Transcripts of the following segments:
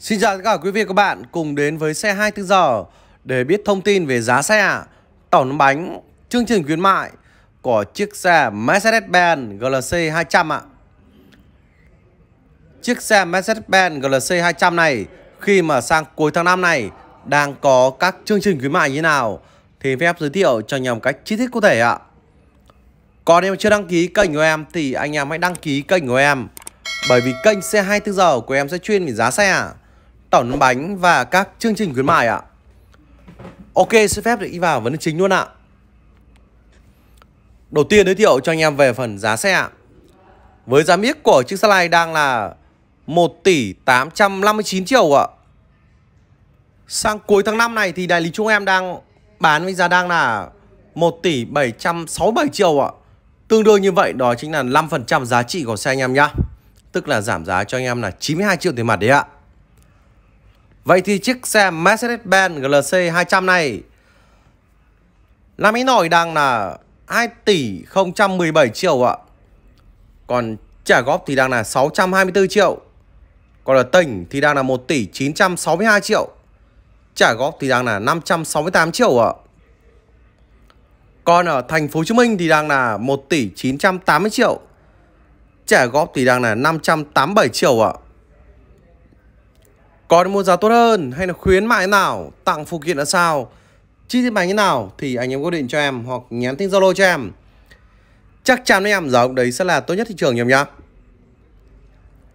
Xin chào tất cả quý vị và các bạn cùng đến với xe 24 giờ để biết thông tin về giá xe, tổng bánh, chương trình khuyến mại của chiếc xe Mercedes-Benz GLC 200 ạ. Chiếc xe Mercedes-Benz GLC 200 này khi mà sang cuối tháng 5 này đang có các chương trình khuyến mại như nào thì phép giới thiệu cho anh em cách chi tiết cụ thể ạ. Còn em chưa đăng ký kênh của em thì anh em hãy đăng ký kênh của em bởi vì kênh xe 24 giờ của em sẽ chuyên về giá xe tỏn bánh và các chương trình khuyến mại ạ. Ok, xin phép để đi vào vấn đề chính luôn ạ. Đầu tiên giới thiệu cho anh em về phần giá xe ạ. Với giá miếc của chiếc xe này đang là 1 tỷ 859 triệu ạ. Sang cuối tháng 5 này thì đại lý chúng em đang bán với giá đang là 1 tỷ 767 triệu ạ. Tương đương như vậy đó chính là 5% giá trị của xe anh em nhá. Tức là giảm giá cho anh em là 92 triệu tiền mặt đấy ạ. Vậy thì chiếc xe Mercedes-Benz GLC 200 này Làm ý nổi đang là 2 tỷ 017 triệu ạ Còn trả góp thì đang là 624 triệu Còn ở tỉnh thì đang là 1 tỷ 962 triệu Trả góp thì đang là 568 triệu ạ Còn ở thành phố Hồ Chí Minh thì đang là 1 tỷ 980 triệu Trả góp thì đang là 587 triệu ạ có Còn mua giá tốt hơn hay là khuyến mại nào, tặng phụ kiện là sao, chi tiết bánh như nào thì anh em có điện cho em hoặc nhắn tin Zalo cho em. Chắc chắn với em giá ông đấy sẽ là tốt nhất thị trường em nhá.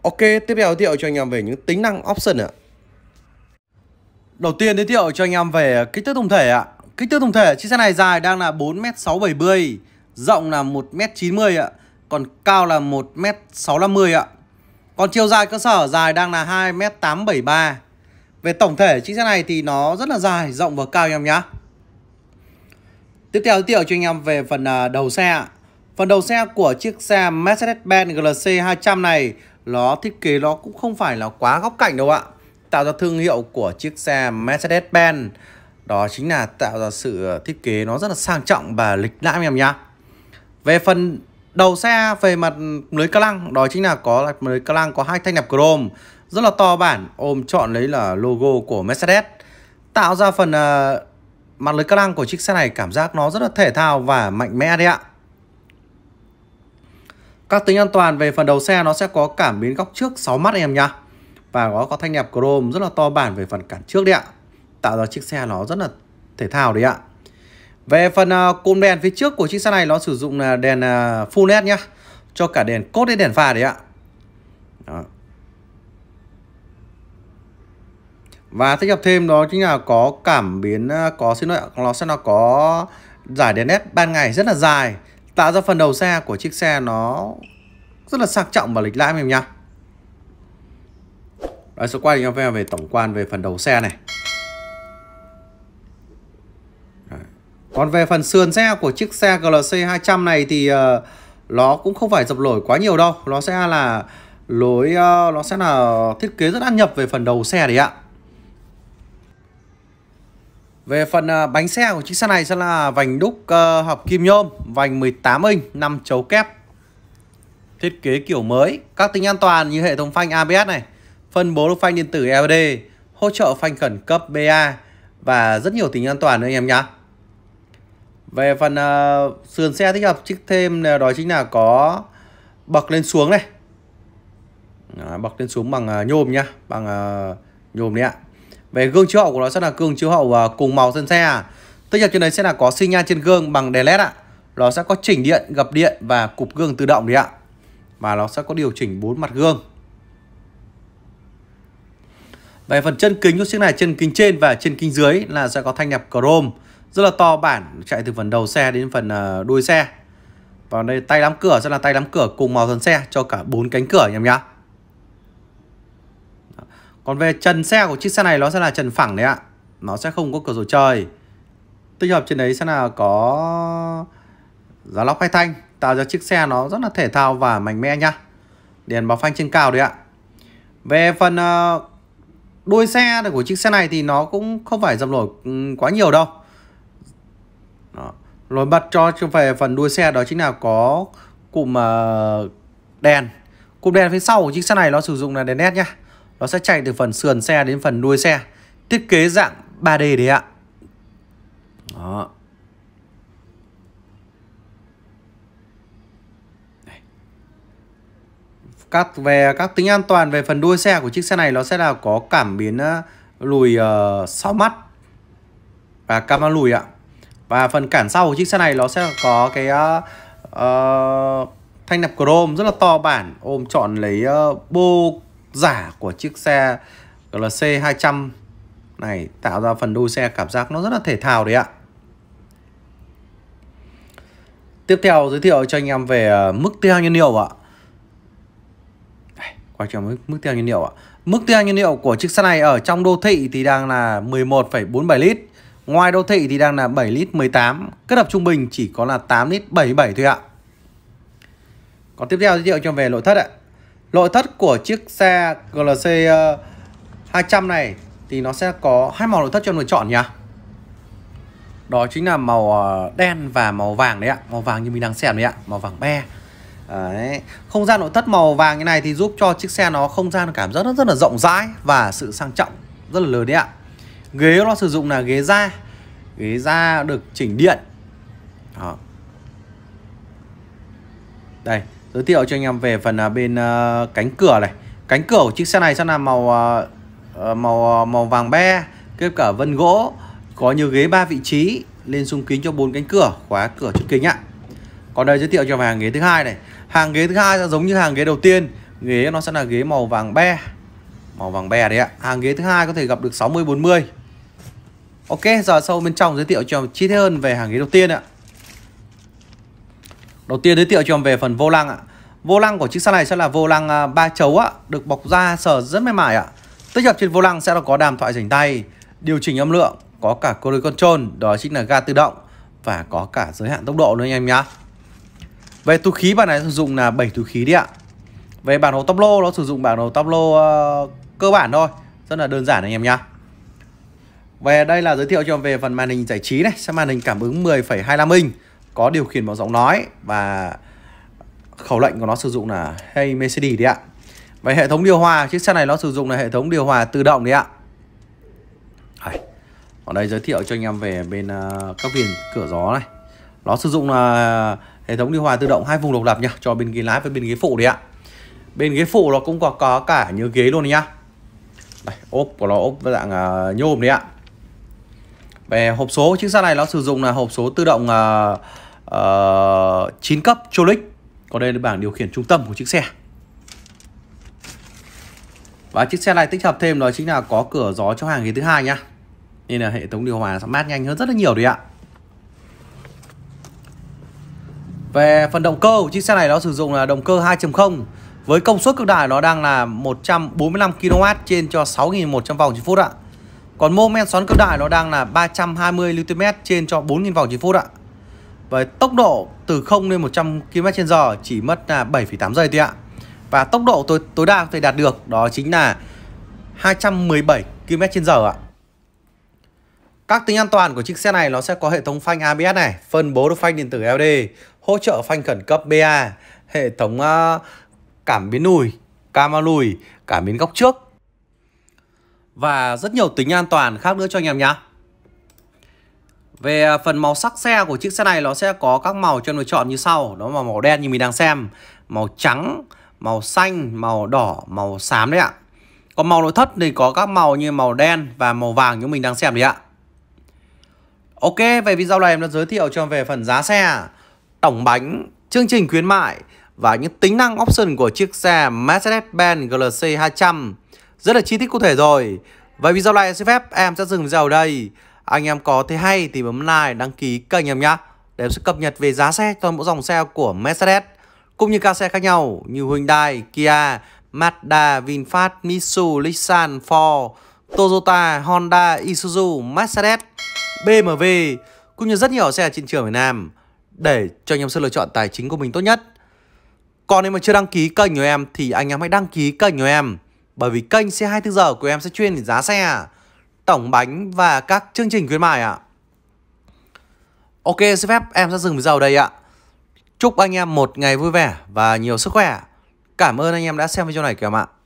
Ok, tiếp theo giới thiệu cho anh em về những tính năng option ạ. Đầu tiên giới thiệu cho anh em về kích thước tổng thể ạ. Kích thước tổng thể chiếc xe này dài đang là 4m670, rộng là 1m90 ạ, còn cao là 1m650 ạ. Còn chiều dài cơ sở dài đang là 2m873 Về tổng thể chiếc xe này thì nó rất là dài, rộng và cao anh em nhé Tiếp theo giới thiệu cho anh em về phần à, đầu xe Phần đầu xe của chiếc xe Mercedes-Benz GLC 200 này Nó thiết kế nó cũng không phải là quá góc cạnh đâu ạ Tạo ra thương hiệu của chiếc xe Mercedes-Benz Đó chính là tạo ra sự à, thiết kế nó rất là sang trọng và lịch lãm em nhé Về phần Đầu xe về mặt lưới ca lăng đó chính là có lưới ca lăng có hai thanh nẹp chrome rất là to bản ôm chọn lấy là logo của Mercedes tạo ra phần uh, mặt lưới ca lăng của chiếc xe này cảm giác nó rất là thể thao và mạnh mẽ đấy ạ. Các tính an toàn về phần đầu xe nó sẽ có cảm biến góc trước 6 mắt em nhá. Và nó có thanh nẹp chrome rất là to bản về phần cản trước đấy ạ. Tạo ra chiếc xe nó rất là thể thao đấy ạ. Về phần à, cụm đèn phía trước của chiếc xe này nó sử dụng là đèn à, full led nhá. Cho cả đèn cốt đến đèn pha đấy ạ. Đó. Và tích hợp thêm đó chính là có cảm biến à, có xin lỗi nó sẽ nó có giải đèn led ban ngày rất là dài, tạo ra phần đầu xe của chiếc xe nó rất là sang trọng và lịch lãm em nhá. rồi sẽ quay cho về tổng quan về phần đầu xe này. Còn về phần sườn xe của chiếc xe GLC 200 này thì uh, nó cũng không phải dập nổi quá nhiều đâu. Nó sẽ là lối uh, nó sẽ là thiết kế rất ăn nhập về phần đầu xe đấy ạ. Về phần uh, bánh xe của chiếc xe này sẽ là vành đúc uh, hợp kim nhôm, vành 18 inch, 5 chấu kép. Thiết kế kiểu mới, các tính an toàn như hệ thống phanh ABS này, phân bố phanh điện tử LED, hỗ trợ phanh khẩn cấp BA và rất nhiều tính an toàn nữa anh em nhé về phần uh, sườn xe tích hợp chiếc thêm ờ, đó chính là có bậc lên xuống này đó, bậc lên xuống bằng uh, nhôm nhá bằng uh, nhôm đấy ạ về gương chiếu hậu của nó sẽ là gương chiếu hậu uh, cùng màu sân xe tích hợp trên đấy sẽ là có xi nhan trên gương bằng đèn led ạ nó sẽ có chỉnh điện gập điện và cụp gương tự động đấy ạ và nó sẽ có điều chỉnh bốn mặt gương về phần chân kính của chiếc này chân kính trên và chân kính dưới là sẽ có thanh nhập chrome rất là to bản chạy từ phần đầu xe đến phần ờ, đuôi xe và đây tay nắm cửa sẽ là tay nắm cửa cùng màu thân xe cho cả bốn cánh cửa anh em nhá còn về trần xe của chiếc xe này nó sẽ là trần phẳng đấy ạ nó sẽ không có cửa sổ trời tích hợp trên đấy sẽ là có giá lóc hai thanh tạo ra chiếc xe nó rất là thể thao và mạnh mẽ nhá đèn báo phanh trên cao đấy ạ về phần ờ, đuôi xe của chiếc xe này thì nó cũng không phải dầm nổi ừ, quá nhiều đâu đó. lối bật cho về phần đuôi xe đó chính là có cụm ờ, đèn cụm đèn phía sau của chiếc xe này nó sử dụng là đèn led nhá nó sẽ chạy từ phần sườn xe đến phần đuôi xe thiết kế dạng 3D đấy ạ đó các về các tính an toàn về phần đuôi xe của chiếc xe này nó sẽ là có cảm biến ờ, lùi ờ, uh, 6 mắt và camera lùi ạ và phần cản sau của chiếc xe này nó sẽ có cái uh, thanh nạp chrome rất là to bản ôm chọn lấy uh, bô giả của chiếc xe GLC 200 này tạo ra phần đuôi xe cảm giác nó rất là thể thao đấy ạ. Tiếp theo giới thiệu cho anh em về mức tiêu nhiên liệu ạ. Quay trở mức, mức tiêu nhiên liệu ạ. Mức tiêu nhiên liệu của chiếc xe này ở trong đô thị thì đang là 11,47 lít. Ngoài đô thị thì đang là 7 lít 18, kết hợp trung bình chỉ có là 8 lít 77 thôi ạ. Còn tiếp theo giới thiệu cho về nội thất ạ. Nội thất của chiếc xe GLC 200 ờ, này thì nó sẽ có hai màu nội thất cho mình chọn nhá. Đó chính là màu ờ, đen và màu vàng đấy ạ, màu vàng như mình đang xem đấy ạ, màu vàng be. Đấy. Không gian nội thất màu vàng như này thì giúp cho chiếc xe nó không gian cảm giác rất rất là rộng rãi và sự sang trọng rất là lớn đấy ạ ghế nó sử dụng là ghế da ghế da được chỉnh điện đó đây giới thiệu cho anh em về phần à, bên à, cánh cửa này cánh cửa của chiếc xe này sẽ là màu à, ờ, màu màu vàng be kết cả vân gỗ có nhiều ghế ba vị trí lên xung kính cho bốn cánh cửa khóa cửa trước kính ạ còn đây giới thiệu cho hàng ghế thứ hai này hàng ghế thứ hai sẽ giống như hàng ghế đầu tiên ghế nó sẽ là ghế màu vàng be màu vàng be đấy ạ hàng ghế thứ hai có thể gặp được 60 40 Ok, giờ sâu bên trong giới thiệu cho chi tiết hơn về hàng ghế đầu tiên ạ. Đầu tiên giới thiệu cho em về phần vô lăng ạ. Vô lăng của chiếc xe này sẽ là vô lăng à, ba chấu ạ, được bọc da sờ rất mềm mại ạ. Tích hợp trên vô lăng sẽ là có đàm thoại rảnh tay, điều chỉnh âm lượng, có cả cruise control, đó chính là ga tự động và có cả giới hạn tốc độ nữa anh em nhá. Về túi khí bạn này sử dụng là 7 túi khí đi ạ. Về bản đồ tốc lô nó sử dụng bản đồ tốc lô uh, cơ bản thôi, rất là đơn giản anh em nhá. Về đây là giới thiệu cho về phần màn hình giải trí này, sẽ màn hình cảm ứng 10,25 inch, có điều khiển bằng giọng nói và khẩu lệnh của nó sử dụng là Hey Mercedes đấy ạ. Về hệ thống điều hòa, chiếc xe này nó sử dụng là hệ thống điều hòa tự động đấy ạ. Ở đây giới thiệu cho anh em về bên à, các viền cửa gió này. Nó sử dụng là hệ thống điều hòa tự động hai vùng độc lập nhá, cho bên ghế lái với bên ghế phụ đấy ạ. Bên ghế phụ nó cũng có có cả nhớ ghế luôn nhá. Đây, ốp của nó ốp dạng à, nhôm đấy ạ về hộp số chiếc xe này nó sử dụng là hộp số tự động uh, uh, 9 cấp Tronic còn đây là bảng điều khiển trung tâm của chiếc xe và chiếc xe này tích hợp thêm đó chính là có cửa gió cho hàng ghế thứ hai nhá nên là hệ thống điều hòa sẽ mát nhanh hơn rất là nhiều đấy ạ về phần động cơ của chiếc xe này nó sử dụng là động cơ 2.0 với công suất cực đại nó đang là 145 kW trên cho 6.100 vòng trên phút ạ còn mô men xoắn cực đại nó đang là 320 Nm trên cho 4.000 vòng trên phút ạ. và tốc độ từ 0 lên 100 km/h chỉ mất là 7,8 giây thôi ạ. Và tốc độ tối tối đa có thể đạt được đó chính là 217 km/h ạ. Các tính an toàn của chiếc xe này nó sẽ có hệ thống phanh ABS này, phân bố được phanh điện tử LD, hỗ trợ phanh khẩn cấp BA, hệ thống ờ, cảm biến lùi, camera lùi, cảm biến góc trước và rất nhiều tính an toàn khác nữa cho anh em nhé. Về à, phần màu sắc xe của chiếc xe này nó sẽ có các màu cho em lựa chọn như sau. Đó là màu đen như mình đang xem, màu trắng, màu xanh, màu đỏ, màu xám đấy ạ. Còn màu nội thất thì có các màu như màu đen và màu vàng như mình đang xem đấy ạ. Ok, về video này em đã giới thiệu cho về phần giá xe, tổng bánh, chương trình khuyến mại và những tính năng option của chiếc xe Mercedes-Benz GLC 200 rất là chi tiết cụ thể rồi Và video này xin phép em sẽ dừng video ở đây Anh em có thấy hay thì bấm like đăng ký kênh em nhé Để em sẽ cập nhật về giá xe toàn mỗi dòng xe của Mercedes Cũng như các xe khác nhau như Hyundai, Kia, Mazda, VinFast, Mitsubishi, Nissan, Ford, Toyota, Honda, Isuzu, Mercedes, BMW Cũng như rất nhiều xe trên trường Việt Nam Để cho anh em sự lựa chọn tài chính của mình tốt nhất còn nếu mà chưa đăng ký kênh của em thì anh em hãy đăng ký kênh của em bởi vì kênh xe 24 giờ của em sẽ chuyên đến giá xe, tổng bánh và các chương trình khuyến mại ạ. Ok, xin phép em sẽ dừng video đây ạ. Chúc anh em một ngày vui vẻ và nhiều sức khỏe. Cảm ơn anh em đã xem video này các em ạ.